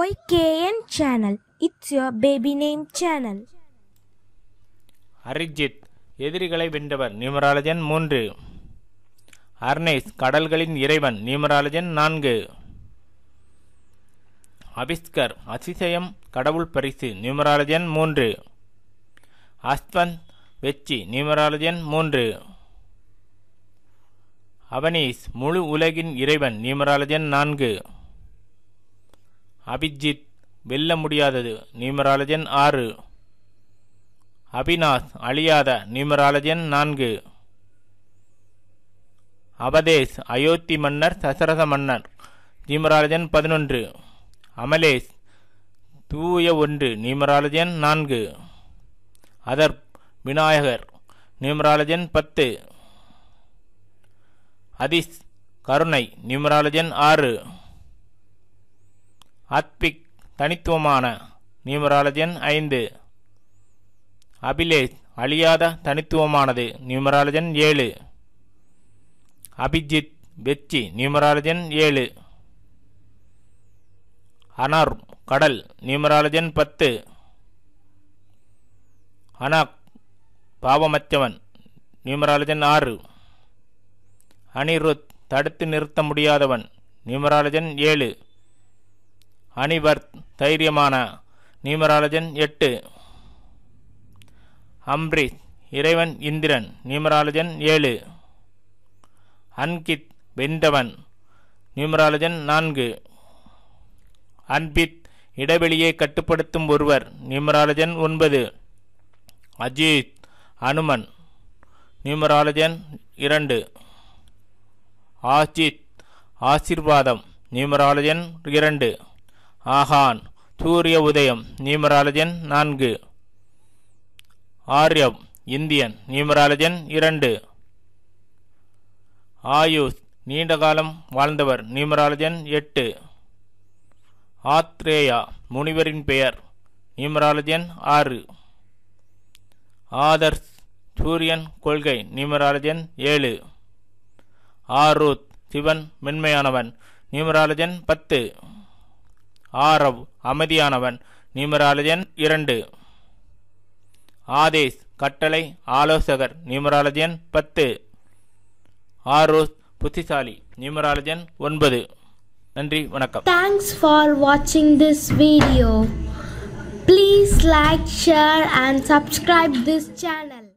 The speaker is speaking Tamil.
YKN channel it's your baby name channel Arijit எதிரிகளை வென்றவர் நியூமராலஜன் மூன்று அர்னேஸ் கடல்களின் இறைவன் நியூமராலஜன் நான்கு அபிஸ்கர் அசிசயம் கடவுள் பரிசு நியூமராலஜன் மூன்று அஸ்வந்த் வெச்சி நியூமராலஜன் மூன்று அவனீஸ் முழு உலகின் இறைவன் நியூமராலஜன் நான்கு அபிஜித் வெல்ல முடியாதது நியூமராலஜன் ஆறு அபிநாஷ் அழியாத நியூமராலஜன் நான்கு அவதேஷ் அயோத்தி மன்னர் சசரச மன்னர் நியூமராலஜன் பதினொன்று அமலேஷ் தூய ஒன்று நியூமராலஜன் நான்கு அதர் விநாயகர் நியூமராலஜன் பத்து அதிஷ் கருணை நியூமராலஜன் ஆறு அத்பிக் தனித்துவமான நியூமராலஜன் ஐந்து அபிலேஷ் அழியாத தனித்துவமானது நியூமராலஜன் ஏழு அபிஜித் வெச்சி நியூமராலஜன் ஏழு அனர் கடல் நியூமராலஜன் பத்து அனாக் பாவமற்றவன் நியூமராலஜன் ஆறு அனிருத் தடுத்து நிறுத்த முடியாதவன் நியூமராலஜன் ஏழு அனிபர்த் தைரியமான நியூமராலஜன் எட்டு அம்ரித் இறைவன் இந்திரன் நியூமராலஜன் ஏழு அன்கித் வெந்தவன் நியூமராலஜன் நான்கு அன்பித் இடைவெளியை கட்டுப்படுத்தும் ஒருவர் நியூமராலஜன் ஒன்பது அஜித் அனுமன் நியூமராலஜன் இரண்டு ஆஜித் ஆசிர்வாதம் நியூமராலஜன் இரண்டு ஆகான் சூரிய உதயம் நியூமராலஜன் நான்கு ஆரியம் இந்தியன் நியூமராலஜன் இரண்டு ஆயுஷ் நீண்ட காலம் வாழ்ந்தவர் நியூமராலஜன் எட்டு ஆத்ரேயா முனிவரின் பெயர் நியூமராலஜன் ஆறு ஆதர்ஸ் சூரியன் கொள்கை நியூமராலஜன் ஏழு ஆரூத் சிவன் மென்மையானவன் நியூமராலஜன் பத்து ஆரவ் அமைதியானவன் நியூமராலஜன் இரண்டு ஆதேஷ் கட்டளை ஆலோசகர் நியூமராலஜன் பத்து ஆரோஸ் புத்திசாலி நியூமராலஜன் ஒன்பது நன்றி வணக்கம் தேங்க்ஸ் ஃபார் வாட்சிங் this video please like share and subscribe this channel